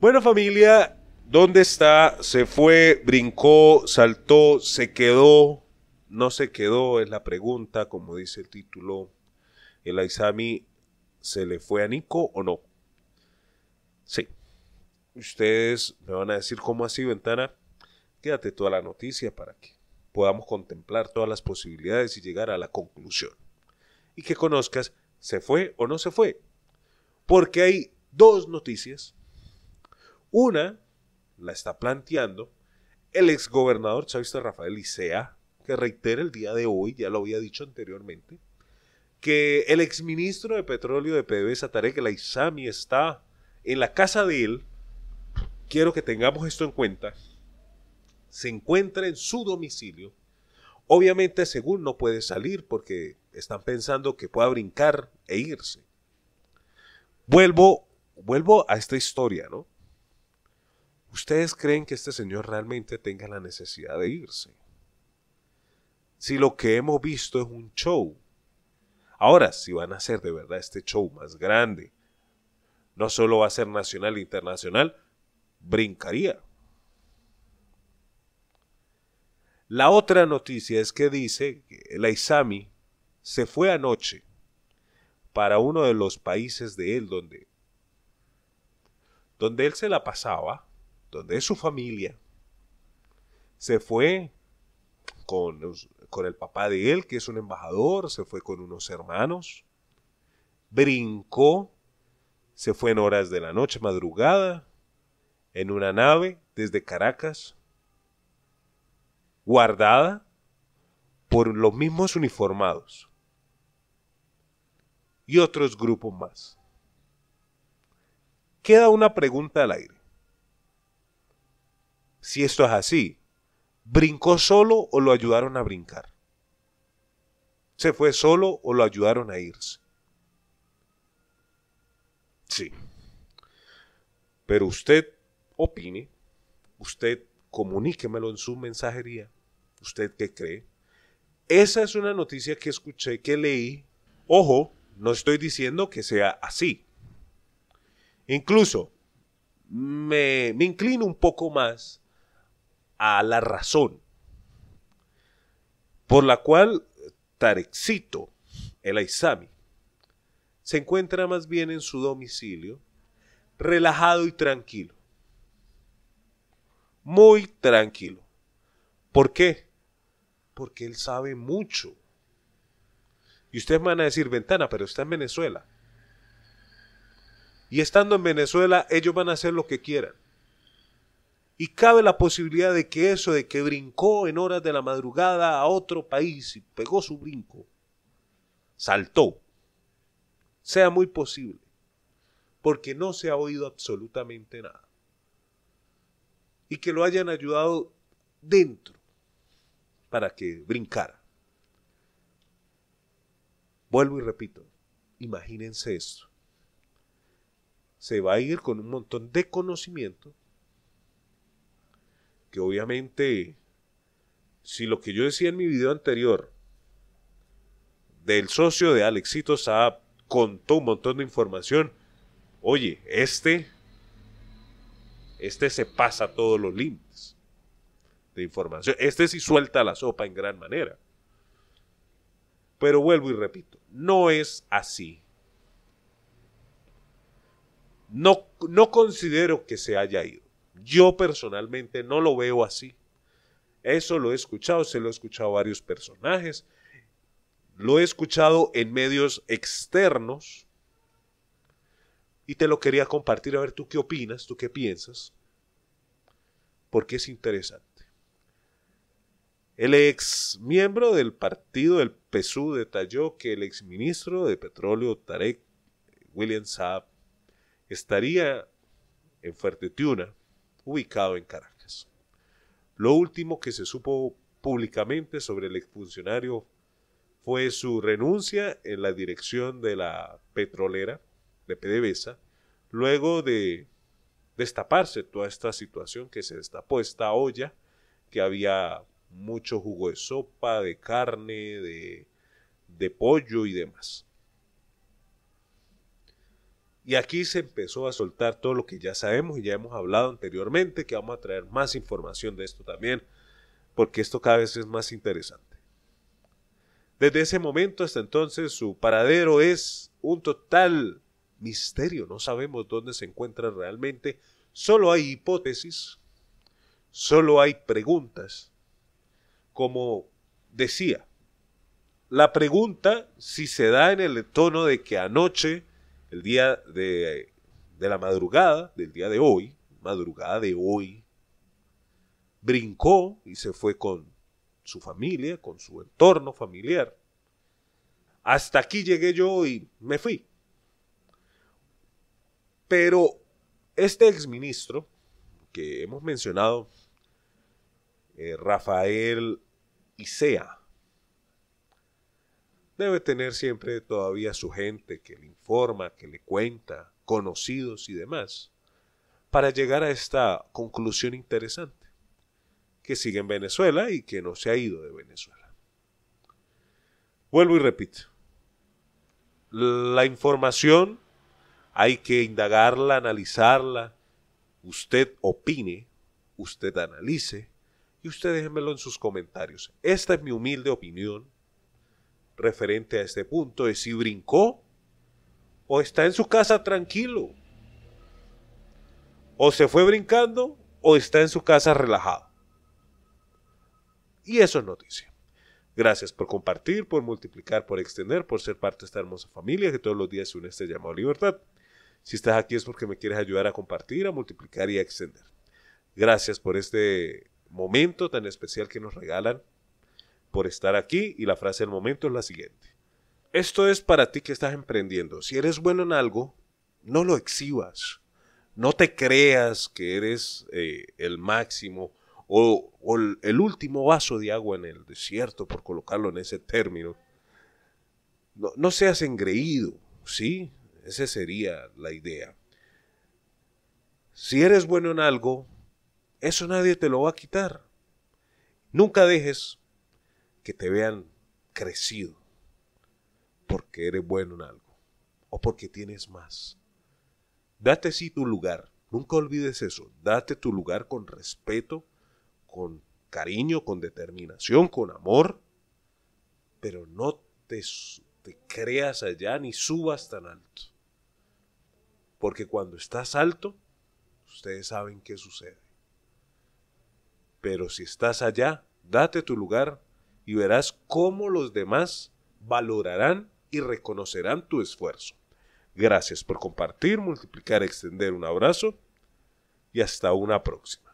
Bueno familia, ¿dónde está? Se fue, brincó, saltó, se quedó, no se quedó, es la pregunta, como dice el título. El Aizami se le fue a Nico o no? Sí. Ustedes me van a decir cómo así, ventana. Quédate toda la noticia para que podamos contemplar todas las posibilidades y llegar a la conclusión. Y que conozcas, ¿se fue o no se fue? Porque hay dos noticias una la está planteando el exgobernador chavista Rafael Licea, que reitera el día de hoy, ya lo había dicho anteriormente, que el exministro de Petróleo de PDVSA, Tarek la isami está en la casa de él, quiero que tengamos esto en cuenta, se encuentra en su domicilio. Obviamente, según no puede salir porque están pensando que pueda brincar e irse. Vuelvo, vuelvo a esta historia, ¿no? ¿Ustedes creen que este señor realmente tenga la necesidad de irse? Si lo que hemos visto es un show. Ahora, si van a hacer de verdad este show más grande, no solo va a ser nacional e internacional, brincaría. La otra noticia es que dice que el Aizami se fue anoche para uno de los países de él donde, donde él se la pasaba donde su familia. Se fue con, con el papá de él, que es un embajador, se fue con unos hermanos, brincó, se fue en horas de la noche, madrugada, en una nave desde Caracas, guardada por los mismos uniformados y otros grupos más. Queda una pregunta al aire si esto es así. ¿Brincó solo o lo ayudaron a brincar? ¿Se fue solo o lo ayudaron a irse? Sí. Pero usted opine, usted comuníquemelo en su mensajería. ¿Usted qué cree? Esa es una noticia que escuché, que leí. Ojo, no estoy diciendo que sea así. Incluso me, me inclino un poco más a la razón por la cual Tarexito el Aizami, se encuentra más bien en su domicilio, relajado y tranquilo. Muy tranquilo. ¿Por qué? Porque él sabe mucho. Y ustedes van a decir, ventana, pero está en Venezuela. Y estando en Venezuela, ellos van a hacer lo que quieran. Y cabe la posibilidad de que eso, de que brincó en horas de la madrugada a otro país y pegó su brinco, saltó, sea muy posible, porque no se ha oído absolutamente nada. Y que lo hayan ayudado dentro para que brincara. Vuelvo y repito, imagínense esto. Se va a ir con un montón de conocimiento que obviamente, si lo que yo decía en mi video anterior del socio de Alexito Saab contó un montón de información, oye, este, este se pasa todos los límites de información. Este sí suelta la sopa en gran manera. Pero vuelvo y repito, no es así. No, no considero que se haya ido. Yo personalmente no lo veo así. Eso lo he escuchado, se lo he escuchado a varios personajes, lo he escuchado en medios externos y te lo quería compartir a ver tú qué opinas, tú qué piensas, porque es interesante. El ex miembro del partido del PSU detalló que el ex ministro de Petróleo Tarek William Saab estaría en Fuerte Tuna ubicado en Caracas. Lo último que se supo públicamente sobre el exfuncionario fue su renuncia en la dirección de la petrolera de PDVSA, luego de destaparse toda esta situación que se destapó, esta olla que había mucho jugo de sopa, de carne, de, de pollo y demás. Y aquí se empezó a soltar todo lo que ya sabemos y ya hemos hablado anteriormente, que vamos a traer más información de esto también, porque esto cada vez es más interesante. Desde ese momento hasta entonces su paradero es un total misterio, no sabemos dónde se encuentra realmente, solo hay hipótesis, solo hay preguntas. Como decía, la pregunta si se da en el tono de que anoche el día de, la madrugada, del día de hoy, madrugada de hoy, brincó y se fue con su familia, con su entorno familiar. Hasta aquí llegué yo y me fui. Pero este exministro que hemos mencionado, eh, Rafael Isea, Debe tener siempre todavía su gente que le informa, que le cuenta, conocidos y demás, para llegar a esta conclusión interesante, que sigue en Venezuela y que no se ha ido de Venezuela. Vuelvo y repito, la información hay que indagarla, analizarla, usted opine, usted analice y usted déjenmelo en sus comentarios. Esta es mi humilde opinión referente a este punto, es si brincó o está en su casa tranquilo, o se fue brincando o está en su casa relajado. Y eso es noticia. Gracias por compartir, por multiplicar, por extender, por ser parte de esta hermosa familia que todos los días se une este llamado libertad. Si estás aquí es porque me quieres ayudar a compartir, a multiplicar y a extender. Gracias por este momento tan especial que nos regalan por estar aquí y la frase del momento es la siguiente. Esto es para ti que estás emprendiendo. Si eres bueno en algo, no lo exhibas. No te creas que eres eh, el máximo o, el último vaso de agua en el desierto, por colocarlo en ese término. No, no, seas engreído, ¿sí? Esa sería la idea. Si eres bueno en algo, eso nadie te lo va a quitar. Nunca dejes que te vean crecido porque eres bueno en algo o porque tienes más. Date sí tu lugar, nunca olvides eso, date tu lugar con respeto, con cariño, con determinación, con amor, pero no te, te creas allá ni subas tan alto. Porque cuando estás alto, ustedes saben qué sucede. Pero si estás allá, date tu lugar y verás cómo los demás valorarán y reconocerán tu esfuerzo. Gracias por compartir, multiplicar, extender un abrazo y hasta una próxima.